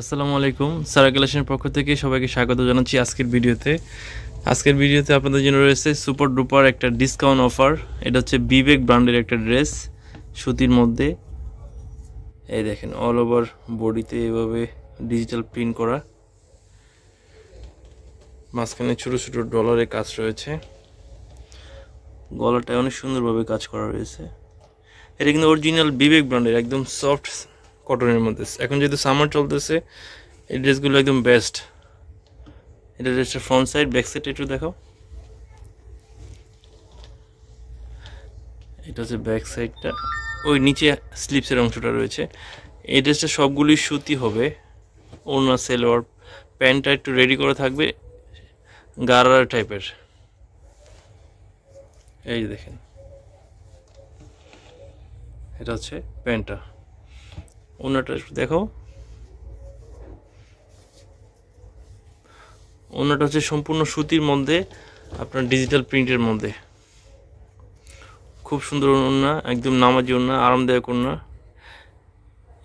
আসসালামু আলাইকুম সারা কালেশনের পক্ষ থেকে সবাইকে স্বাগত জানাচ্ছি আজকের ভিডিওতে আজকের ভিডিওতে আপনাদের জন্য রয়েছে সুপার ডুপার একটা ডিসকাউন্ট অফার এটা হচ্ছে বিবেক ব্র্যান্ডের একটা ড্রেস সুতির মধ্যে এই দেখেন অল ওভার বডিতে এভাবে ডিজিটাল প্রিন্ট করা মাঝখানে ছোটো ছোটো ডলারের কাজ রয়েছে গলাটায় অনেক সুন্দরভাবে কাজ করা রয়েছে এটা কিন্তু অরিজিনাল বিবেক ব্র্যান্ডের একদম সফট কটনের মধ্যে এখন যেহেতু সামার চলতেছে এই ড্রেসগুলো একদম বেস্ট এটা ড্রেসটা ফ্রন্ট সাইড ব্যাক সাইড একটু দেখো এটা হচ্ছে ব্যাক সাইডটা ওই নিচে স্লিপসের অংশটা রয়েছে এই ড্রেসটা সবগুলি সুতি হবে ওনার সেলোয়ার প্যান্টটা একটু রেডি করে থাকবে গারার টাইপের এই দেখেন এটা হচ্ছে প্যান্টটা অন্যটা দেখো অন্যটা হচ্ছে সম্পূর্ণ সুতির মধ্যে আপনার ডিজিটাল প্রিন্টের মধ্যে খুব সুন্দর ওনা একদম নামাজি ওনা আরামদায়ক ওনা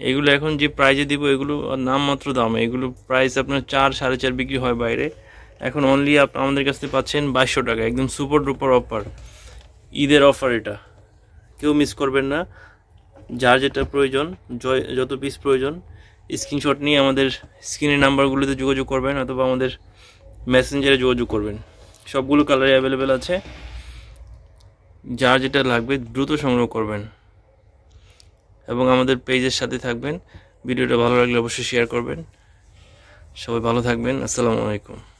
এগুলো এখন যে প্রাইজে দিব এগুলো নাম মাত্র দাম এগুলো প্রাইস আপনার চার সাড়ে চার বিক্রি হয় বাইরে এখন অনলি আমাদের কাছ থেকে পাচ্ছেন বাইশশো টাকা একদম সুপার ডুপার অফার ঈদের অফার এটা কেউ মিস করবেন না যার যেটা প্রয়োজন যত পিস প্রয়োজন স্ক্রিনশট নিয়ে আমাদের স্ক্রিনের নাম্বারগুলোতে যোগাযোগ করবেন অথবা আমাদের মেসেঞ্জারে যোগাযোগ করবেন সবগুলো কালারে অ্যাভেলেবেল আছে যার যেটা লাগবে দ্রুত সংগ্রহ করবেন এবং আমাদের পেজের সাথে থাকবেন ভিডিওটা ভালো লাগলে অবশ্যই শেয়ার করবেন সবাই ভালো থাকবেন আসসালামু আলাইকুম